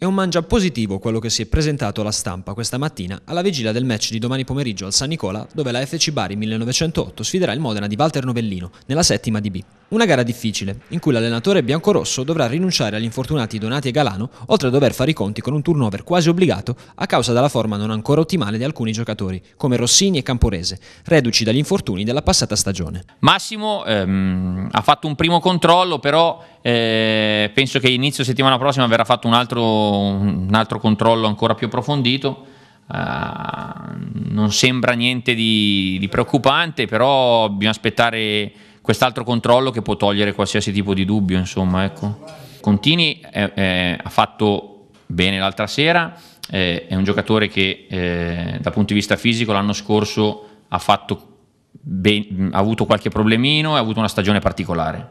È un mangia positivo quello che si è presentato alla stampa questa mattina alla vigilia del match di domani pomeriggio al San Nicola, dove la FC Bari 1908 sfiderà il Modena di Walter Novellino nella settima di B. Una gara difficile, in cui l'allenatore biancorosso dovrà rinunciare agli infortunati Donati e Galano, oltre a dover fare i conti con un turnover quasi obbligato a causa della forma non ancora ottimale di alcuni giocatori, come Rossini e Camporese, reduci dagli infortuni della passata stagione. Massimo ehm, ha fatto un primo controllo, però eh, penso che inizio settimana prossima verrà fatto un altro, un altro controllo ancora più approfondito. Uh, non sembra niente di, di, preoccupante, però bisogna aspettare quest'altro controllo che può togliere qualsiasi tipo di dubbio, insomma, ecco. Contini è, eh, è, eh, ha fatto bene l'altra sera, è, eh, è un giocatore che eh, dal punto di vista fisico l'anno scorso ha, ben, ha avuto qualche problemino e ha avuto una stagione particolare.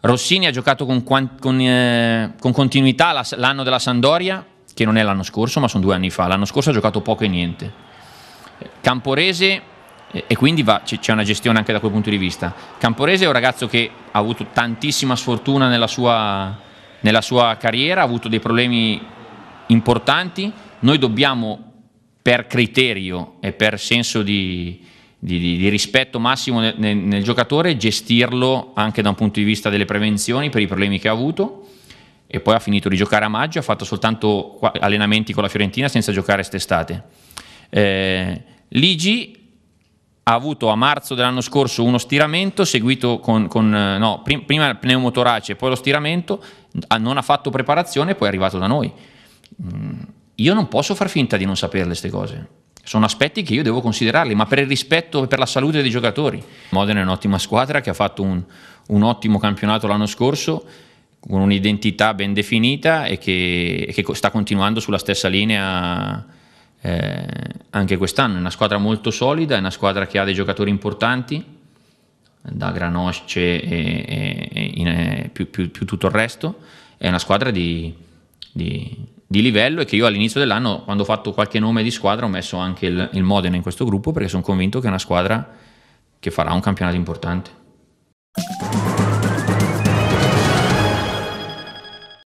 Rossini ha giocato con, con, eh, con continuità l'anno della Sandoria, che non è l'anno scorso, ma sono due anni fa. L'anno scorso ha giocato poco e niente. Camporese e, quindi va, c'è una gestione anche da quel punto di vista. Camporese è un ragazzo che ha avuto tantissima sfortuna nella sua, nella sua carriera, ha avuto dei problemi importanti, noi dobbiamo per criterio e per senso di, di, di, di rispetto massimo nel, nel, nel, giocatore, gestirlo anche da un punto di vista delle prevenzioni per i problemi che ha avuto. E poi ha finito di giocare a maggio, ha fatto soltanto allenamenti con la Fiorentina senza giocare quest'estate. Eh, Ligi ha avuto a marzo dell'anno scorso uno stiramento, seguito con, con eh, no, prim, prima il pneumotorace, poi lo stiramento, non ha fatto preparazione, poi è arrivato da noi. Mm, io non posso far finta di non saperle queste cose. Sono aspetti che io devo considerarli, ma per il rispetto e per la salute dei giocatori. Modena è un'ottima squadra che ha fatto un, un ottimo campionato l'anno scorso, con un'identità ben definita e che, e che sta continuando sulla stessa linea eh, anche quest'anno. È una squadra molto solida, è una squadra che ha dei giocatori importanti, da Granosce e, e, e in, eh, più, più, più, tutto il resto. È una squadra di, di, di, livello e che io all'inizio dell'anno, quando ho fatto qualche nome di squadra, ho messo anche il, il Modena in questo gruppo perché sono convinto che è una squadra che farà un campionato importante.